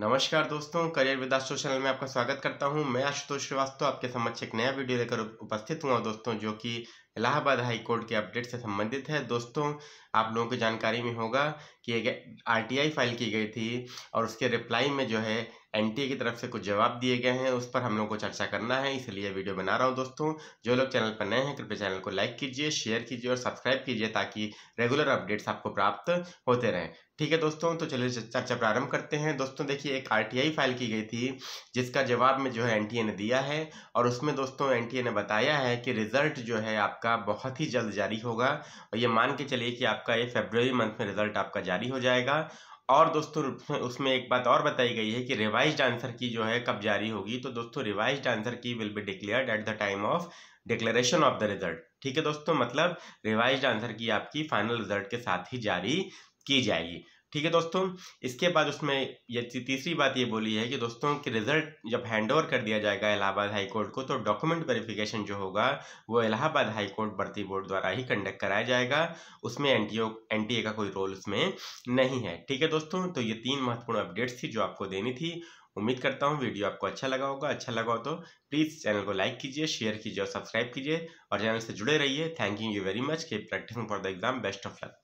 नमस्कार दोस्तों career विदास्तो channel में आपका स्वागत करता हूं मैं आशुतोष श्रीवास्तव आपके समक्ष एक नया वीडियो लेकर उपस्थित हुआ दोस्तों जो कि इलाहाबाद हाई कोर्ट के अपडेट से संबंधित है दोस्तों आप लोगों को जानकारी में होगा कि एक आरटीआई फाइल की गई थी और उसके रिप्लाई में जो है एनटीए की तरफ से कुछ जवाब दिए गए हैं उस पर हम लोग को चर्चा करना है इसलिए वीडियो बना रहा हूं दोस्तों जो लोग चैनल पर नए हैं कृपया चैनल को लाइक कीजिए शेयर कीजिए और सब्सक्राइब कीजिए ताकि रेगुलर अपडेट्स आपको प्राप्त होते रहें ठीक है दोस्तों तो चलिए चर्चा प्रारंभ करते हैं दोस्तों देखिए एक आर फाइल की गई थी जिसका जवाब में जो है एन ने दिया है और उसमें दोस्तों एन ने बताया है कि रिजल्ट जो है आपका आपका बहुत ही जल्द जारी होगा और ये मान के चलिए कि आपका ये फेब्रवरी मंथ में रिजल्ट आपका जारी हो जाएगा और दोस्तों उसमें एक बात और बताई गई है कि रिवाइज आंसर की जो है कब जारी होगी तो दोस्तों revise answer key will be declared at the time of declaration of the result ठीक है दोस्तों मतलब रिवाइज आंसर की आपकी फाइनल रिजल्ट के साथ ही जारी की जाएगी ठीक है दोस्तों इसके बाद उसमें ये तीसरी बात ये बोली है कि दोस्तों कि रिजल्ट जब हैंड ओवर कर दिया जाएगा इलाहाबाद हाई कोर्ट को तो डॉक्यूमेंट वेरिफिकेशन जो होगा वो इलाहाबाद हाई कोर्ट भर्ती बोर्ड द्वारा ही कंडक्ट कराया जाएगा उसमें एन टी का कोई रोल उसमें नहीं है ठीक है दोस्तों तो ये तीन महत्वपूर्ण अपडेट्स थी जो आपको देनी थी उम्मीद करता हूँ वीडियो आपको अच्छा लगा होगा अच्छा लगा हो तो प्लीज़ चैनल को लाइक कीजिए शेयर कीजिए और सब्सक्राइब कीजिए और चैनल से जुड़े रहिए thank you you very much के practicing for the exam best of luck